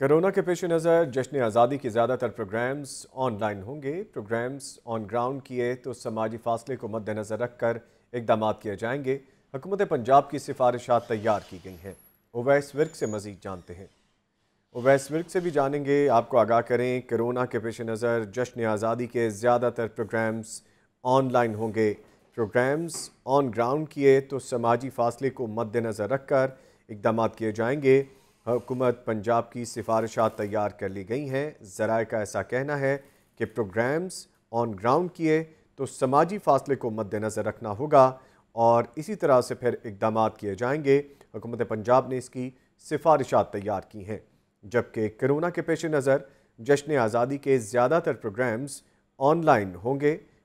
corona के पेश नज़र जश्न आज़ादी के ज़्यादातर प्रोग्राम्स ऑनलाइन होंगे प्रोग्राम्स ऑन ग्राउंड किए तो समाजी फासले को मद्दनज़र रख कर इकदाम किए जाएंगे हुकूमत पंजाब की सिफारिशात तैयार की गई हैं ओवैस वर्क से मज़ीद जानते हैं ओवैस वर्क से भी जानेंगे आपको आगाह करें करोना के पेश नज़र जश्न आज़ादी के ज़्यादातर प्रोग्राम्स ऑनलाइन होंगे प्रोग्राम्स ऑन ग्राउंड किए तो समाजी फासले को मद्दनज़र रख कर इकदाम किए जाएंगे हुकूमत पंजाब की सिफारशा तैयार कर ली गई हैं ज़राए का ऐसा कहना है कि प्रोग्राम्स ऑन ग्राउंड किए तो समाजी फासले को मद्देनज़र रखना होगा और इसी तरह से फिर इकदाम किए जाएंगे हुकूमत पंजाब ने इसकी सिफारशा तैयार की हैं जबकि कोरोना के पेश नज़र जश्न आज़ादी के ज़्यादातर प्रोग्राम्स ऑनलाइन होंगे